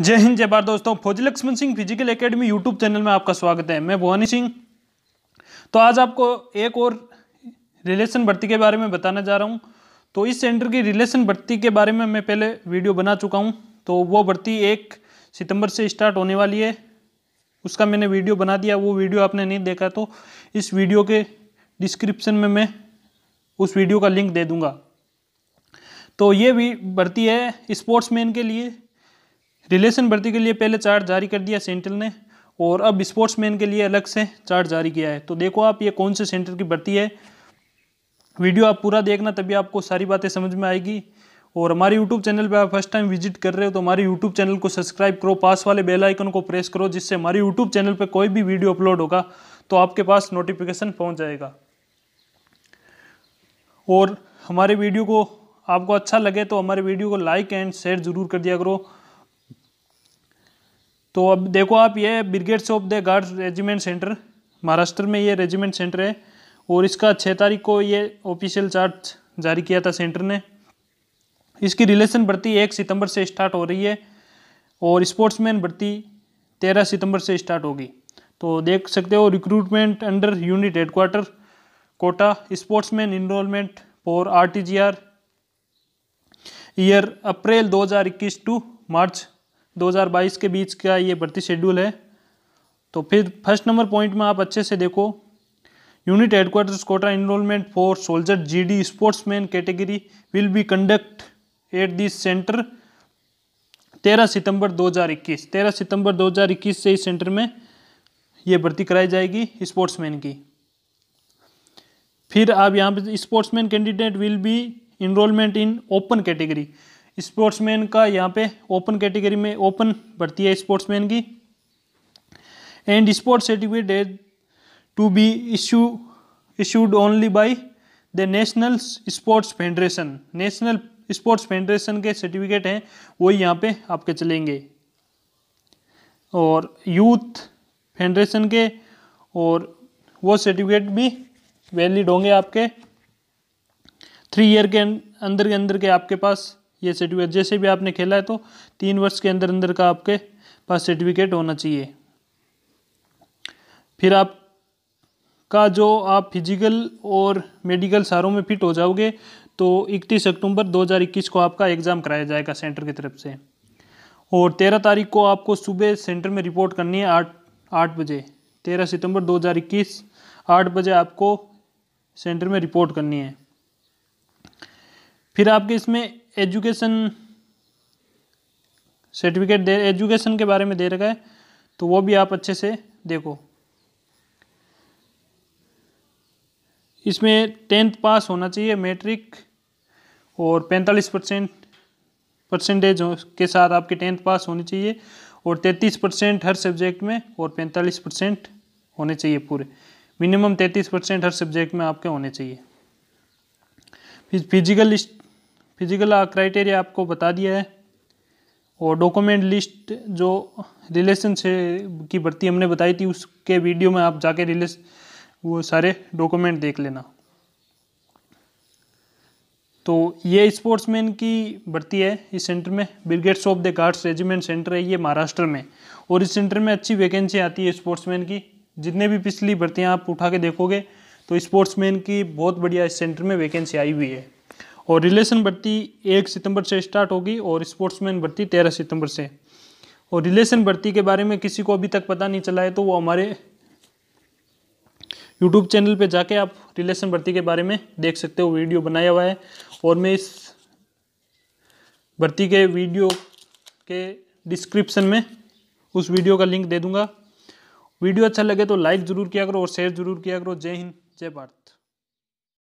जय हिंद जय भारत दोस्तों फौजी Laxman Singh physical academy YouTube channel में आपका स्वागत है मैं भवानी सिंह तो आज आपको एक और रिलेशन भर्ती के बारे में बताने जा रहा हूँ तो इस सेंटर की रिलेशन भर्ती के बारे में मैं पहले वीडियो बना चुका हूँ तो वो भर्ती एक सितंबर से स्टार्ट होने वाली है उसका मैंने वीडियो बना दिया वो वीडियो आपने नहीं देखा तो इस वीडियो के डिस्क्रिप्शन में मैं उस वीडियो का लिंक दे दूँगा तो ये भी भर्ती है स्पोर्ट्समैन के लिए रिलेशन भर्ती के लिए पहले चार्ट जारी कर दिया सेंट्रल ने और अब स्पोर्ट्समैन के लिए अलग से चार्ट जारी किया है तो देखो आप ये कौन से सेंटर की भर्ती है वीडियो आप पूरा देखना तभी आपको सारी बातें समझ में आएगी और हमारे यूट्यूब चैनल पर आप फर्स्ट टाइम विजिट कर रहे हो तो हमारे यूट्यूब चैनल को सब्सक्राइब करो पास वाले बेल आइकन को प्रेस करो जिससे हमारे यूट्यूब चैनल पर कोई भी वीडियो अपलोड होगा तो आपके पास नोटिफिकेशन पहुंच जाएगा और हमारे वीडियो को आपको अच्छा लगे तो हमारे वीडियो को लाइक एंड शेयर ज़रूर कर दिया करो तो अब देखो आप ये brigades of the guards regiment centre Maharashtra में ये रेजिमेंट सेंटर है और इसका छः तारीख को ये ऑफिशियल चार्ट जारी किया था सेंटर ने इसकी रिलेशन भर्ती एक सितंबर से स्टार्ट हो रही है और स्पोर्ट्समैन भर्ती तेरह सितंबर से स्टार्ट होगी तो देख सकते हो recruitment under unit headquarter quota sportsman enrolment for R T G R year April दो टू मार्च 2022 के बीच का ये भर्ती शेड्यूल है तो फिर फर्स्ट नंबर पॉइंट में आप अच्छे से देखो unit headquarter quota enrolment for soldier GD sportsman category will be conduct at this centre 13 सितंबर 2021 13 सितंबर 2021 से इस सेंटर में ये भर्ती कराई जाएगी स्पोर्ट्समैन की फिर आप यहाँ पर sportsman candidate will be enrolment in open category sportsman का यहाँ पे ओपन कैटेगरी में ओपन भर्ती है स्पोर्ट्समैन की and sports certificate as to be issue issued only by the national sports federation national sports federation के सर्टिफिकेट हैं वो यहाँ पे आपके चलेंगे और यूथ फेडरेशन के और वो सर्टिफिकेट भी वैलिड होंगे आपके थ्री ईयर के अंदर के अंदर के आपके पास ये सर्टिफिकेट जैसे भी आपने खेला है तो तीन वर्ष के अंदर अंदर का आपके पास सर्टिफिकेट होना चाहिए फिर आप का जो आप फिजिकल और मेडिकल सारों में फिट हो जाओगे तो 31 अक्टूबर 2021 को आपका एग्ज़ाम कराया जाएगा सेंटर की तरफ से और तेरह तारीख को आपको सुबह सेंटर में रिपोर्ट करनी है आठ आठ बजे तेरह सितंबर 2021 हज़ार आठ बजे आपको सेंटर में रिपोर्ट करनी है फिर आपके इसमें एजुकेशन सर्टिफिकेट दे एजुकेशन के बारे में दे रखा है तो वो भी आप अच्छे से देखो इसमें टेंथ पास होना चाहिए मैट्रिक और पैंतालीस परसेंट परसेंटेज के साथ आपके टेंथ पास होनी चाहिए और तैंतीस परसेंट हर सब्जेक्ट में और पैंतालीस परसेंट होने चाहिए पूरे मिनिमम तैंतीस परसेंट हर सब्जेक्ट में आपके होने चाहिए फिजिकल फिजिकल क्राइटेरिया आपको बता दिया है और डॉक्यूमेंट लिस्ट जो रिलेशन से की भर्ती हमने बताई थी उसके वीडियो में आप जाके रिलेश वो सारे डॉक्यूमेंट देख लेना तो ये स्पोर्ट्समैन की भर्ती है इस सेंटर में brigades of the guards regiment centre है ये महाराष्ट्र में और इस सेंटर में अच्छी वैकेंसी आती है स्पोर्ट्समैन की जितने भी पिछली भर्तियाँ आप उठा के देखोगे तो स्पोर्ट्समैन की बहुत बढ़िया इस सेंटर में वैकेंसी आई हुई है और रिलेशन भर्ती एक सितंबर से स्टार्ट होगी और स्पोर्ट्समैन भर्ती तेरह सितंबर से और रिलेशन भर्ती के बारे में किसी को अभी तक पता नहीं चला है तो वो हमारे यूट्यूब चैनल पे जाके आप रिलेशन भर्ती के बारे में देख सकते हो वीडियो बनाया हुआ है और मैं इस भर्ती के वीडियो के डिस्क्रिप्शन में उस वीडियो का लिंक दे दूंगा वीडियो अच्छा लगे तो लाइक ज़रूर किया करो और शेयर ज़रूर किया करो जय हिंद जय भारत